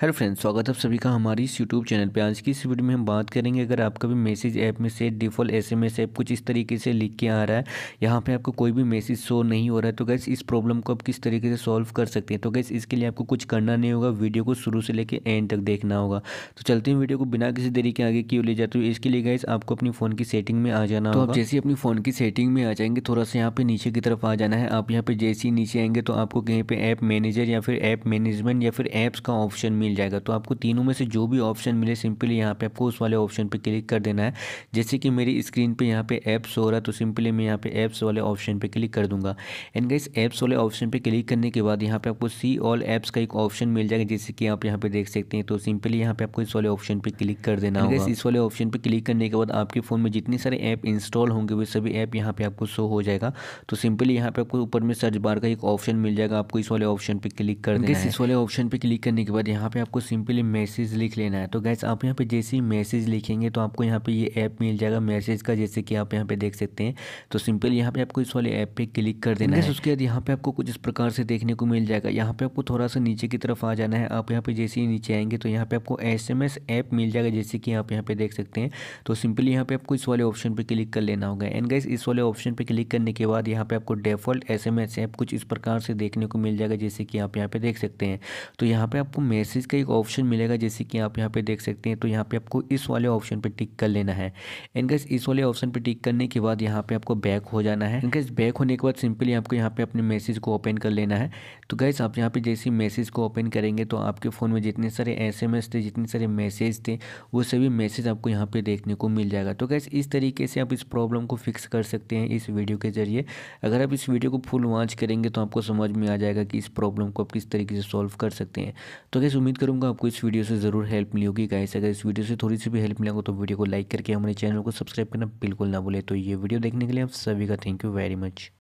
hello friends स्वागत है आप सभी का हमारी इस यूट्यूब चैनल पे आज की इस वीडियो में हम बात करेंगे अगर आपका भी मैसेज ऐप में से डिफ़ॉल्ट एसएमएस ऐप कुछ इस तरीके से लिख के आ रहा है यहाँ पे आपको कोई भी मैसेज शो नहीं हो रहा है तो गैस इस प्रॉब्लम को आप किस तरीके से सॉल्व कर सकते हैं तो गैस इसके लिए आपको कुछ करना नहीं होगा वीडियो को शुरू से लेकर एंड तक देखना होगा तो चलते हैं वीडियो को बिना किसी तरीके आगे क्यों ले जाते हो इसके लिए गैस आपको अपनी फ़ोन की सेटिंग में आ जाना तो होगा आप जैसे अपनी फ़ोन की सेटिंग में आ जाएंगे थोड़ा सा यहाँ पर नीचे की तरफ आ जाना है आप यहाँ पर जैसे ही नीचे आएंगे तो आपको कहीं पर ऐप मैनेजर या फिर ऐप मैनेजमेंट या फिर ऐप्स का ऑप्शन मिल मिल जाएगा तो आपको तीनों में से जो भी ऑप्शन मिले सिंपली यहाँ पे आपको उस वाले ऑप्शन पे क्लिक कर देना है जैसे कि मेरी स्क्रीन पे यहाँ पे ऐप्स हो रहा है तो सिंपली मैं यहाँ पे ऐप्स वाले ऑप्शन पे क्लिक कर दूंगा एंड गाइस ऐप्स वाले ऑप्शन पे क्लिक करने के बाद यहाँ पे आपको सी ऑल ऐप्स का एक ऑप्शन मिल जाएगा जैसे कि आप यहाँ पे देख सकते हैं तो सिंपली यहाँ पे आपको इस वाले ऑप्शन पे क्लिक कर देना होगा इस वाले ऑप्शन पे क्लिक करने के बाद आपके फ़ोन में जितने सारे ऐप इंस्टॉल होंगे वे सभी ऐप यहाँ पे आपको शो हो जाएगा तो सिंपली यहाँ पे आपको ऊपर में सर्च बार का एक ऑप्शन मिल जाएगा आपको इस वाले ऑप्शन पे क्लिक कर देना इस वाले ऑप्शन पे क्लिक करने के बाद यहाँ पे पे आपको सिंपली मैसेज लिख लेना है तो गैस आप यहाँ पे जैसे ही मैसेज लिखेंगे तो आपको यहाँ पे ये ऐप मिल जाएगा मैसेज का जैसे कि आप यहाँ पे देख सकते हैं तो सिंपली यहाँ पे आपको इस वाले ऐप पे क्लिक कर देना है उसके बाद यहाँ पे आपको कुछ इस प्रकार से देखने को मिल जाएगा यहाँ पे आपको थोड़ा सा नीचे की तरफ आ जाना है आप यहाँ पे जैसे ही नीचे आएंगे तो यहाँ पे आपको एस एम एस ऐप मिल जाएगा जैसे कि आप यहाँ पे देख सकते हैं तो सिंपली यहाँ पे आपको इस वाले ऑप्शन पर क्लिक कर लेना होगा एंड गैस इस वाले ऑप्शन पर क्लिक करने के बाद यहाँ पे आपको default S M S app कुछ इस प्रकार से देखने को मिल जाएगा जैसे कि आप यहाँ पे देख सकते हैं तो यहाँ पे आपको मैसेज का एक ऑप्शन मिलेगा जैसे कि आप यहाँ पे देख सकते हैं तो यहाँ पे आपको इस वाले ऑप्शन पे टिक कर लेना है एंड गैस इस वाले ऑप्शन पे टिक करने के बाद यहाँ पे आपको बैक हो जाना है एंड गैस बैक होने के बाद सिंपली आपको यहाँ पे अपने मैसेज को ओपन कर लेना है तो गैस आप यहाँ पे जैसे मैसेज को ओपन करेंगे तो आपके फ़ोन में जितने सारे एस थे जितने सारे मैसेज थे वो सभी मैसेज आपको यहाँ पर देखने को मिल जाएगा तो गैस इस तरीके से आप इस प्रॉब्लम को फिक्स कर सकते हैं इस वीडियो के जरिए अगर आप इस वीडियो को फुल वॉच करेंगे तो आपको समझ में आ जाएगा कि इस प्रॉब्लम को आप किस तरीके से सॉल्व कर सकते हैं तो गैस उम्मीद करूँगा आपको इस वीडियो से ज़रूर हेल्प मिली होगी गाइस अगर इस वीडियो से थोड़ी सी भी हेल्प मिला तो वीडियो को लाइक करके हमारे चैनल को सब्सक्राइब करना बिल्कुल ना भूले तो ये वीडियो देखने के लिए आप सभी का थैंक यू वेरी मच